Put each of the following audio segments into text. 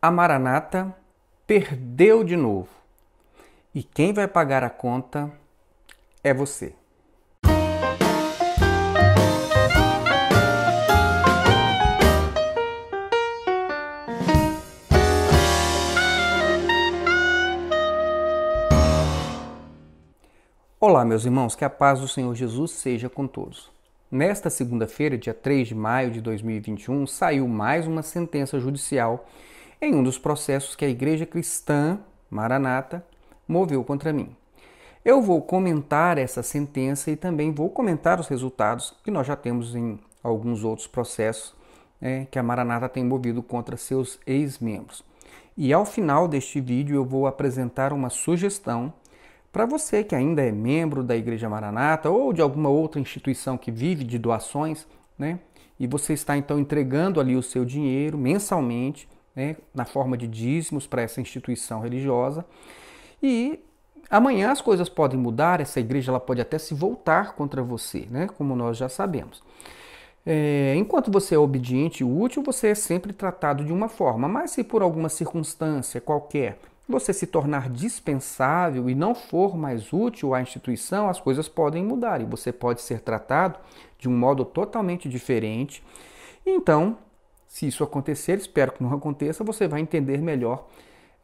a Maranata perdeu de novo. E quem vai pagar a conta é você. Olá, meus irmãos, que a paz do Senhor Jesus seja com todos. Nesta segunda-feira, dia 3 de maio de 2021, saiu mais uma sentença judicial em um dos processos que a Igreja Cristã Maranata moveu contra mim. Eu vou comentar essa sentença e também vou comentar os resultados que nós já temos em alguns outros processos né, que a Maranata tem movido contra seus ex-membros. E ao final deste vídeo eu vou apresentar uma sugestão para você que ainda é membro da Igreja Maranata ou de alguma outra instituição que vive de doações, né? E você está então entregando ali o seu dinheiro mensalmente né, na forma de dízimos para essa instituição religiosa. E amanhã as coisas podem mudar, essa igreja ela pode até se voltar contra você, né, como nós já sabemos. É, enquanto você é obediente e útil, você é sempre tratado de uma forma, mas se por alguma circunstância qualquer você se tornar dispensável e não for mais útil à instituição, as coisas podem mudar e você pode ser tratado de um modo totalmente diferente. Então, se isso acontecer, espero que não aconteça, você vai entender melhor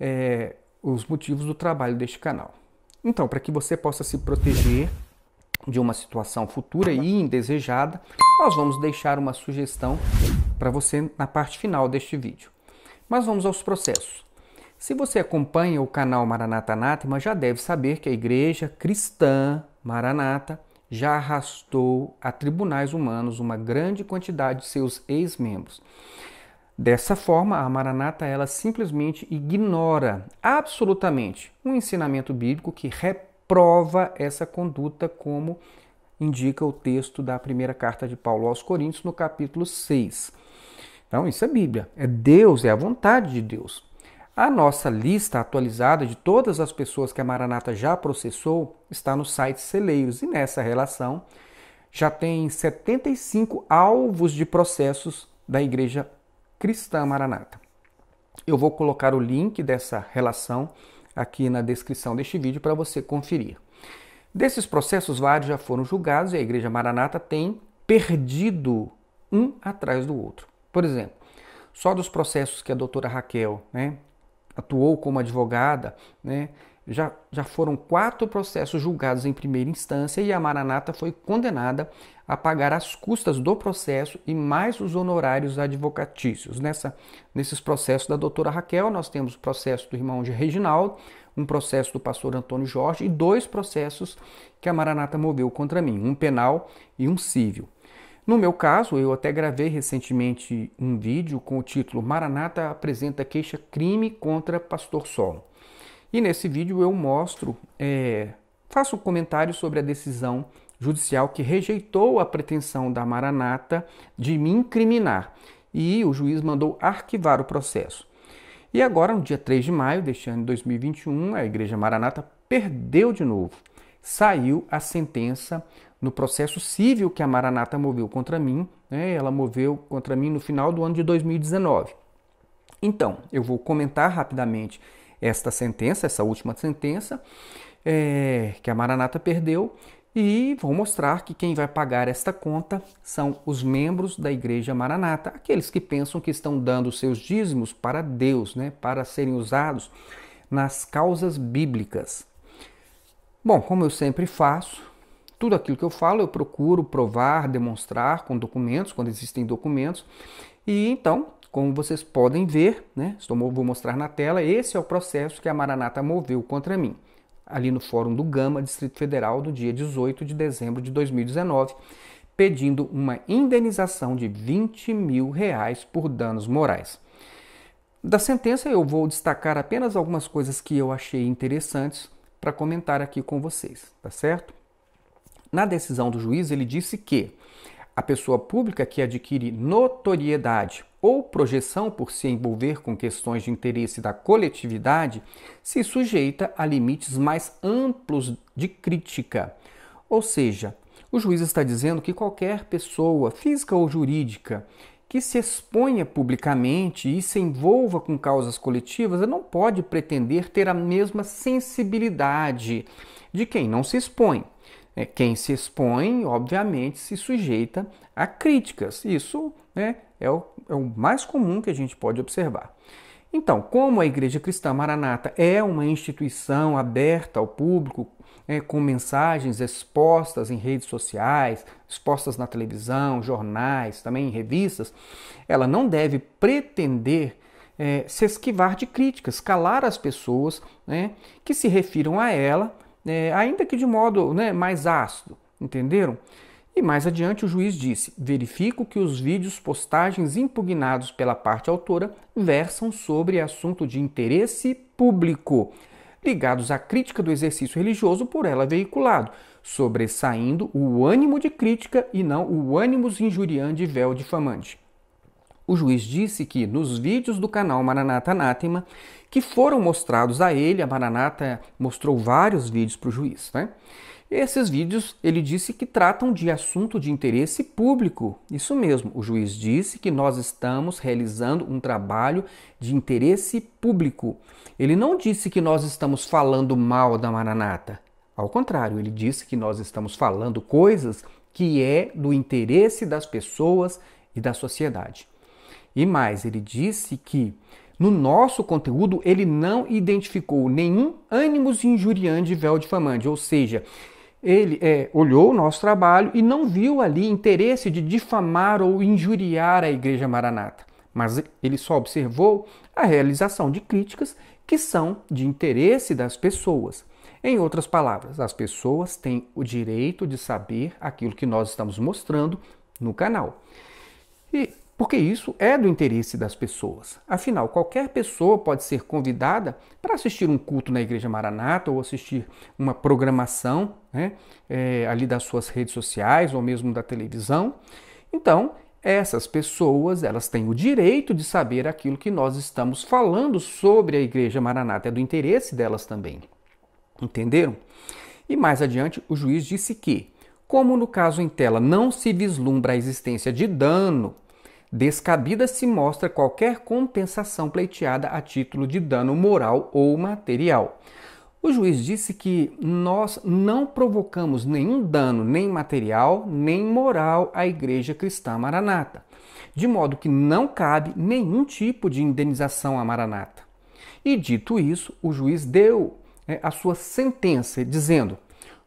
é, os motivos do trabalho deste canal. Então, para que você possa se proteger de uma situação futura e indesejada, nós vamos deixar uma sugestão para você na parte final deste vídeo. Mas vamos aos processos. Se você acompanha o canal Maranata Anátema, já deve saber que a igreja cristã Maranata já arrastou a tribunais humanos uma grande quantidade de seus ex-membros. Dessa forma, a Maranata ela simplesmente ignora absolutamente um ensinamento bíblico que reprova essa conduta como indica o texto da primeira carta de Paulo aos Coríntios no capítulo 6. Então, isso é Bíblia, é Deus, é a vontade de Deus. A nossa lista atualizada de todas as pessoas que a Maranata já processou está no site Celeiros e nessa relação já tem 75 alvos de processos da Igreja Cristã Maranata. Eu vou colocar o link dessa relação aqui na descrição deste vídeo para você conferir. Desses processos, vários já foram julgados e a Igreja Maranata tem perdido um atrás do outro. Por exemplo, só dos processos que a doutora Raquel né, atuou como advogada, né, já, já foram quatro processos julgados em primeira instância e a Maranata foi condenada a pagar as custas do processo e mais os honorários advocatícios. Nessa, nesses processos da doutora Raquel, nós temos o processo do irmão de Reginaldo, um processo do pastor Antônio Jorge e dois processos que a Maranata moveu contra mim, um penal e um civil. No meu caso, eu até gravei recentemente um vídeo com o título Maranata apresenta queixa crime contra Pastor Solo. E nesse vídeo eu mostro, é, faço um comentário sobre a decisão judicial que rejeitou a pretensão da Maranata de me incriminar e o juiz mandou arquivar o processo. E agora, no dia 3 de maio deste ano de 2021, a Igreja Maranata perdeu de novo. Saiu a sentença no processo civil que a Maranata moveu contra mim. Né? Ela moveu contra mim no final do ano de 2019. Então, eu vou comentar rapidamente esta sentença, essa última sentença, é, que a Maranata perdeu, e vou mostrar que quem vai pagar esta conta são os membros da Igreja Maranata, aqueles que pensam que estão dando seus dízimos para Deus, né, para serem usados nas causas bíblicas. Bom, como eu sempre faço, tudo aquilo que eu falo eu procuro provar, demonstrar com documentos, quando existem documentos. E então, como vocês podem ver, né, estou, vou mostrar na tela, esse é o processo que a Maranata moveu contra mim, ali no Fórum do Gama, Distrito Federal, do dia 18 de dezembro de 2019, pedindo uma indenização de 20 mil reais por danos morais. Da sentença eu vou destacar apenas algumas coisas que eu achei interessantes para comentar aqui com vocês, tá certo? Na decisão do juiz, ele disse que a pessoa pública que adquire notoriedade ou projeção por se envolver com questões de interesse da coletividade se sujeita a limites mais amplos de crítica. Ou seja, o juiz está dizendo que qualquer pessoa, física ou jurídica, que se exponha publicamente e se envolva com causas coletivas não pode pretender ter a mesma sensibilidade de quem não se expõe. É, quem se expõe, obviamente, se sujeita a críticas. Isso né, é, o, é o mais comum que a gente pode observar. Então, como a Igreja Cristã Maranata é uma instituição aberta ao público, é, com mensagens expostas em redes sociais, expostas na televisão, jornais, também em revistas, ela não deve pretender é, se esquivar de críticas, calar as pessoas né, que se refiram a ela é, ainda que de modo né, mais ácido, entenderam? E mais adiante o juiz disse: verifico que os vídeos postagens impugnados pela parte autora versam sobre assunto de interesse público, ligados à crítica do exercício religioso por ela veiculado, sobressaindo o ânimo de crítica e não o ânimos injuriante e véu difamante. O juiz disse que, nos vídeos do canal Maranata Anátema, que foram mostrados a ele, a Maranata mostrou vários vídeos para o juiz, né? Esses vídeos, ele disse que tratam de assunto de interesse público. Isso mesmo, o juiz disse que nós estamos realizando um trabalho de interesse público. Ele não disse que nós estamos falando mal da Maranata. Ao contrário, ele disse que nós estamos falando coisas que é do interesse das pessoas e da sociedade. E mais, ele disse que no nosso conteúdo ele não identificou nenhum ânimos injuriante véu difamante, ou seja, ele é, olhou o nosso trabalho e não viu ali interesse de difamar ou injuriar a Igreja Maranata, mas ele só observou a realização de críticas que são de interesse das pessoas. Em outras palavras, as pessoas têm o direito de saber aquilo que nós estamos mostrando no canal. E porque isso é do interesse das pessoas. Afinal, qualquer pessoa pode ser convidada para assistir um culto na Igreja Maranata ou assistir uma programação né, é, ali das suas redes sociais ou mesmo da televisão. Então, essas pessoas elas têm o direito de saber aquilo que nós estamos falando sobre a Igreja Maranata. É do interesse delas também. Entenderam? E mais adiante, o juiz disse que, como no caso em tela não se vislumbra a existência de dano Descabida se mostra qualquer compensação pleiteada a título de dano moral ou material. O juiz disse que nós não provocamos nenhum dano, nem material, nem moral à Igreja Cristã Maranata, de modo que não cabe nenhum tipo de indenização à Maranata. E dito isso, o juiz deu é, a sua sentença, dizendo: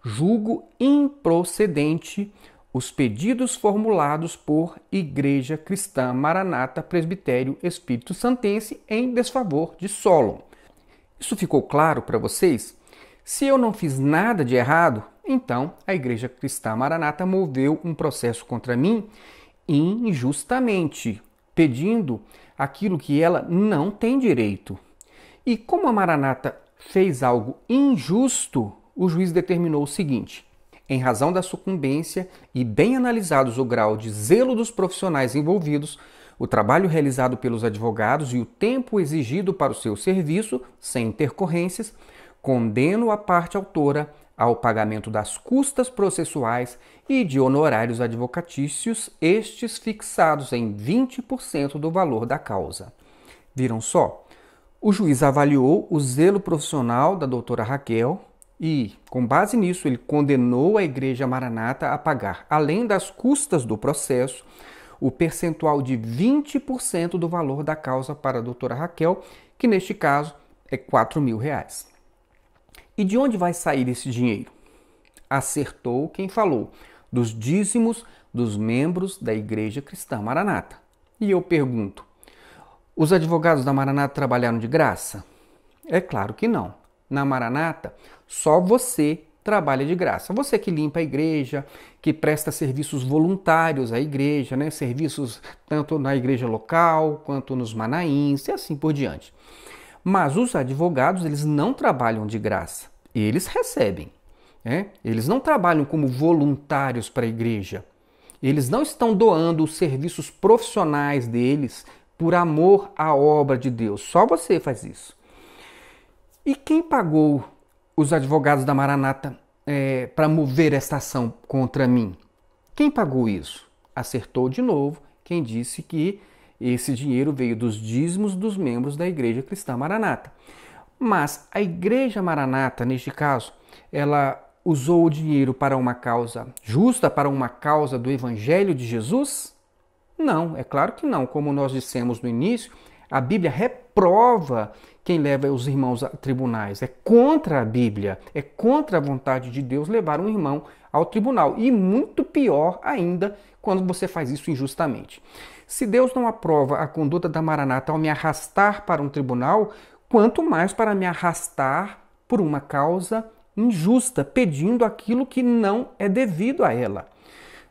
julgo improcedente os pedidos formulados por Igreja Cristã Maranata Presbitério Espírito Santense em desfavor de solo. Isso ficou claro para vocês? Se eu não fiz nada de errado, então a Igreja Cristã Maranata moveu um processo contra mim injustamente, pedindo aquilo que ela não tem direito. E como a Maranata fez algo injusto, o juiz determinou o seguinte: em razão da sucumbência e bem analisados o grau de zelo dos profissionais envolvidos, o trabalho realizado pelos advogados e o tempo exigido para o seu serviço, sem intercorrências, condeno a parte autora ao pagamento das custas processuais e de honorários advocatícios, estes fixados em 20% do valor da causa. Viram só? O juiz avaliou o zelo profissional da doutora Raquel, e, com base nisso, ele condenou a Igreja Maranata a pagar, além das custas do processo, o percentual de 20% do valor da causa para a doutora Raquel, que neste caso é 4 mil reais. E de onde vai sair esse dinheiro? Acertou quem falou, dos dízimos dos membros da Igreja Cristã Maranata. E eu pergunto: os advogados da Maranata trabalharam de graça? É claro que não na Maranata, só você trabalha de graça. Você que limpa a igreja, que presta serviços voluntários à igreja, né? serviços tanto na igreja local quanto nos manaíns e assim por diante. Mas os advogados, eles não trabalham de graça, eles recebem. Né? Eles não trabalham como voluntários para a igreja. Eles não estão doando os serviços profissionais deles por amor à obra de Deus. Só você faz isso. E quem pagou os advogados da Maranata é, para mover esta ação contra mim? Quem pagou isso? Acertou de novo quem disse que esse dinheiro veio dos dízimos dos membros da Igreja Cristã Maranata. Mas a Igreja Maranata, neste caso, ela usou o dinheiro para uma causa justa, para uma causa do Evangelho de Jesus? Não, é claro que não. Como nós dissemos no início, a Bíblia reprova quem leva os irmãos a tribunais. É contra a Bíblia, é contra a vontade de Deus levar um irmão ao tribunal. E muito pior ainda quando você faz isso injustamente. Se Deus não aprova a conduta da Maranata ao me arrastar para um tribunal, quanto mais para me arrastar por uma causa injusta, pedindo aquilo que não é devido a ela.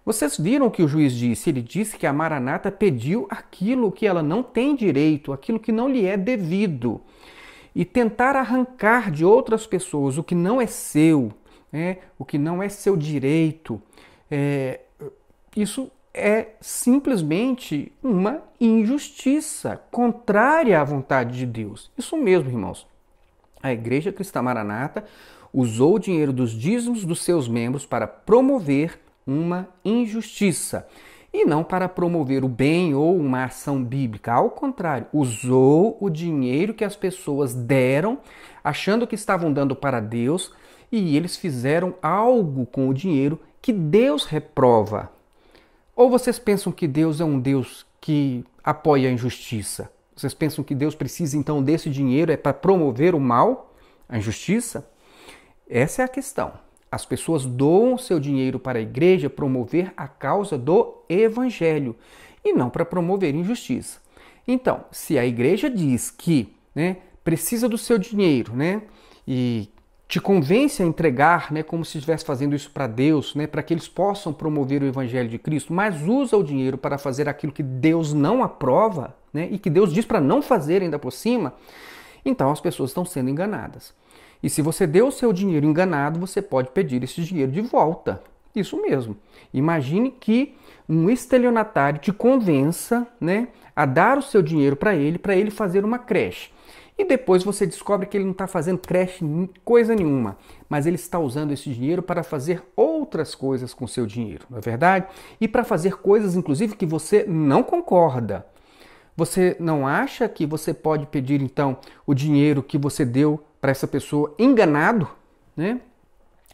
Vocês viram o que o juiz disse? Ele disse que a Maranata pediu aquilo que ela não tem direito, aquilo que não lhe é devido. E tentar arrancar de outras pessoas o que não é seu, né? o que não é seu direito, é... isso é simplesmente uma injustiça contrária à vontade de Deus. Isso mesmo, irmãos. A Igreja Cristã Maranata usou o dinheiro dos dízimos dos seus membros para promover uma injustiça e não para promover o bem ou uma ação bíblica. Ao contrário, usou o dinheiro que as pessoas deram, achando que estavam dando para Deus, e eles fizeram algo com o dinheiro que Deus reprova. Ou vocês pensam que Deus é um Deus que apoia a injustiça? Vocês pensam que Deus precisa então desse dinheiro é para promover o mal, a injustiça? Essa é a questão. As pessoas doam seu dinheiro para a igreja promover a causa do evangelho e não para promover injustiça. Então, se a igreja diz que né, precisa do seu dinheiro né, e te convence a entregar, né, como se estivesse fazendo isso para Deus, né, para que eles possam promover o evangelho de Cristo, mas usa o dinheiro para fazer aquilo que Deus não aprova né, e que Deus diz para não fazer ainda por cima, então as pessoas estão sendo enganadas. E se você deu o seu dinheiro enganado, você pode pedir esse dinheiro de volta. Isso mesmo. Imagine que um estelionatário te convença né, a dar o seu dinheiro para ele, para ele fazer uma creche. E depois você descobre que ele não está fazendo creche coisa nenhuma, mas ele está usando esse dinheiro para fazer outras coisas com seu dinheiro, não é verdade? E para fazer coisas, inclusive, que você não concorda. Você não acha que você pode pedir, então, o dinheiro que você deu para essa pessoa enganado, né?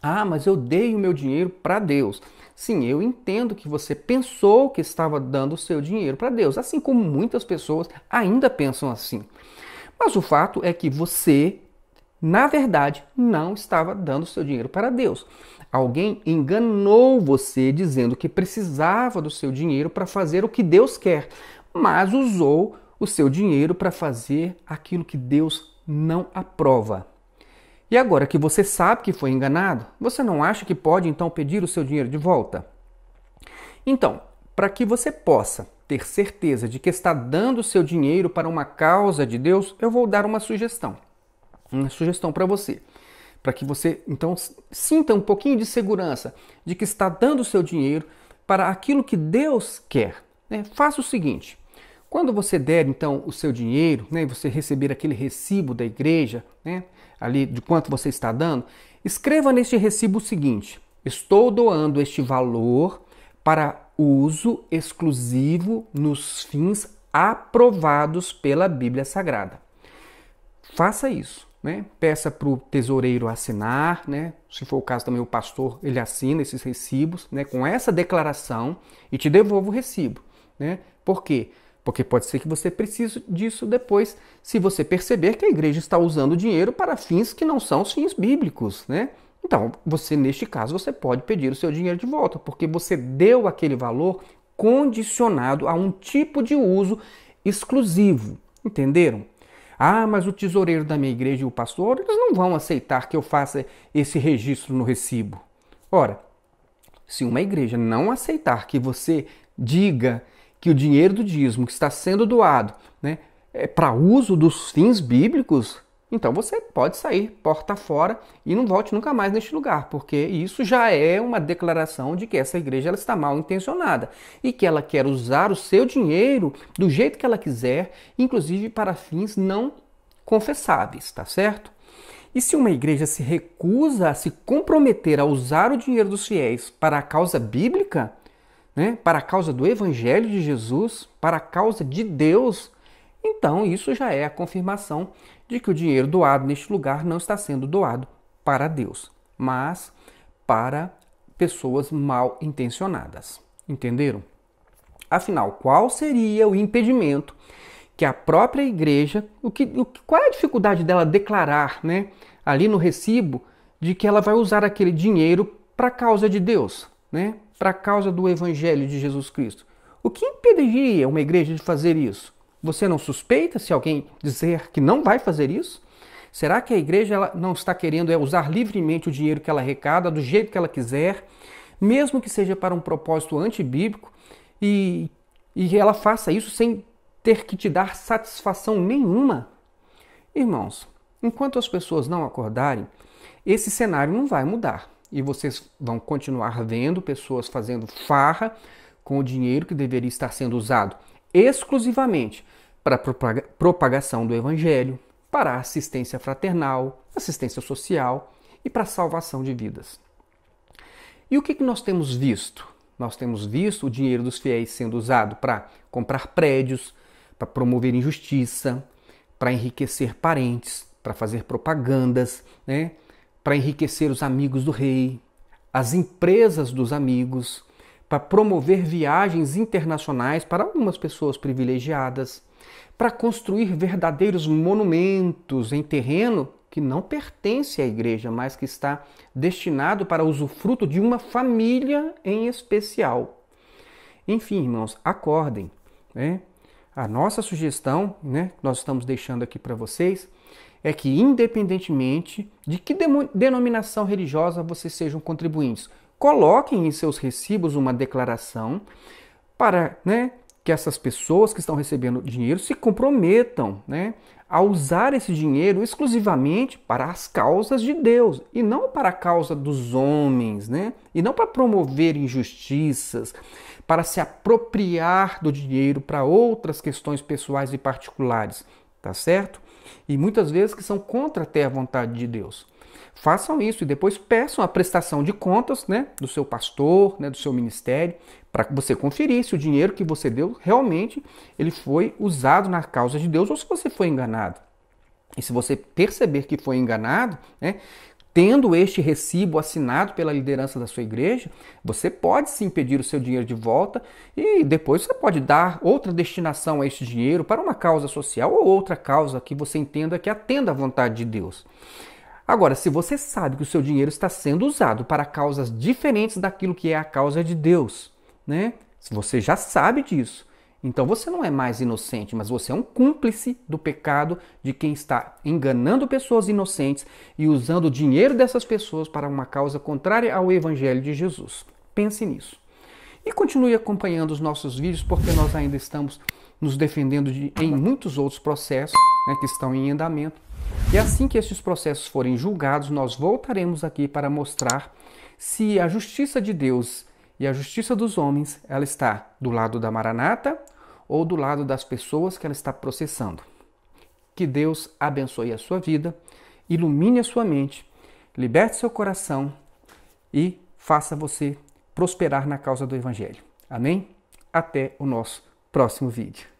Ah, mas eu dei o meu dinheiro para Deus. Sim, eu entendo que você pensou que estava dando o seu dinheiro para Deus, assim como muitas pessoas ainda pensam assim. Mas o fato é que você, na verdade, não estava dando o seu dinheiro para Deus. Alguém enganou você dizendo que precisava do seu dinheiro para fazer o que Deus quer, mas usou o seu dinheiro para fazer aquilo que Deus não aprova. E agora que você sabe que foi enganado, você não acha que pode então pedir o seu dinheiro de volta? Então, para que você possa ter certeza de que está dando o seu dinheiro para uma causa de Deus, eu vou dar uma sugestão. Uma sugestão para você. Para que você então sinta um pouquinho de segurança de que está dando o seu dinheiro para aquilo que Deus quer. Né? Faça o seguinte: quando você der então o seu dinheiro, né, você receber aquele recibo da igreja, né, ali de quanto você está dando, escreva neste recibo o seguinte: estou doando este valor para uso exclusivo nos fins aprovados pela Bíblia Sagrada. Faça isso. Né? Peça para o tesoureiro assinar, né? se for o caso também o pastor, ele assina esses recibos né? com essa declaração e te devolvo o recibo. Né? Por quê? Porque pode ser que você precise disso depois, se você perceber que a igreja está usando dinheiro para fins que não são os fins bíblicos, né? Então, você neste caso você pode pedir o seu dinheiro de volta, porque você deu aquele valor condicionado a um tipo de uso exclusivo, entenderam? Ah, mas o tesoureiro da minha igreja e o pastor, eles não vão aceitar que eu faça esse registro no recibo. Ora, se uma igreja não aceitar que você diga que o dinheiro do dízimo que está sendo doado né, é para uso dos fins bíblicos, então você pode sair porta fora e não volte nunca mais neste lugar, porque isso já é uma declaração de que essa igreja ela está mal intencionada e que ela quer usar o seu dinheiro do jeito que ela quiser, inclusive para fins não confessáveis, tá certo? E se uma igreja se recusa a se comprometer a usar o dinheiro dos fiéis para a causa bíblica, né, para a causa do Evangelho de Jesus, para a causa de Deus, então isso já é a confirmação de que o dinheiro doado neste lugar não está sendo doado para Deus, mas para pessoas mal intencionadas. Entenderam? Afinal, qual seria o impedimento que a própria igreja, o que, o, qual é a dificuldade dela declarar, né, ali no recibo, de que ela vai usar aquele dinheiro para a causa de Deus, né? para a causa do Evangelho de Jesus Cristo. O que impediria uma igreja de fazer isso? Você não suspeita se alguém dizer que não vai fazer isso? Será que a igreja não está querendo é, usar livremente o dinheiro que ela arrecada, do jeito que ela quiser, mesmo que seja para um propósito antibíblico, e, e ela faça isso sem ter que te dar satisfação nenhuma? Irmãos, enquanto as pessoas não acordarem, esse cenário não vai mudar e vocês vão continuar vendo pessoas fazendo farra com o dinheiro que deveria estar sendo usado exclusivamente para a propagação do evangelho, para a assistência fraternal, assistência social e para a salvação de vidas. E o que, que nós temos visto? Nós temos visto o dinheiro dos fiéis sendo usado para comprar prédios, para promover injustiça, para enriquecer parentes, para fazer propagandas, né? para enriquecer os amigos do rei, as empresas dos amigos, para promover viagens internacionais para algumas pessoas privilegiadas, para construir verdadeiros monumentos em terreno que não pertence à igreja, mas que está destinado para usufruto de uma família em especial. Enfim, irmãos, acordem. Né? A nossa sugestão, né, que nós estamos deixando aqui para vocês, é que independentemente de que denominação religiosa vocês sejam contribuintes, coloquem em seus recibos uma declaração para né, que essas pessoas que estão recebendo dinheiro se comprometam né, a usar esse dinheiro exclusivamente para as causas de Deus e não para a causa dos homens, né? e não para promover injustiças, para se apropriar do dinheiro para outras questões pessoais e particulares, tá certo? E muitas vezes que são contra até a vontade de Deus façam isso e depois peçam a prestação de contas né, do seu pastor, né, do seu ministério, para que você conferir se o dinheiro que você deu realmente ele foi usado na causa de Deus ou se você foi enganado. E se você perceber que foi enganado, né, tendo este recibo assinado pela liderança da sua igreja, você pode sim pedir o seu dinheiro de volta e depois você pode dar outra destinação a este dinheiro para uma causa social ou outra causa que você entenda que atenda à vontade de Deus. Agora, se você sabe que o seu dinheiro está sendo usado para causas diferentes daquilo que é a causa de Deus, né? Se você já sabe disso, então você não é mais inocente, mas você é um cúmplice do pecado de quem está enganando pessoas inocentes e usando o dinheiro dessas pessoas para uma causa contrária ao evangelho de Jesus. Pense nisso. E continue acompanhando os nossos vídeos porque nós ainda estamos nos defendendo de, em muitos outros processos né, que estão em andamento. E assim que esses processos forem julgados, nós voltaremos aqui para mostrar se a justiça de Deus e a justiça dos homens ela está do lado da maranata ou do lado das pessoas que ela está processando. Que Deus abençoe a sua vida, ilumine a sua mente, liberte seu coração e faça você prosperar na causa do Evangelho. Amém? Até o nosso próximo vídeo.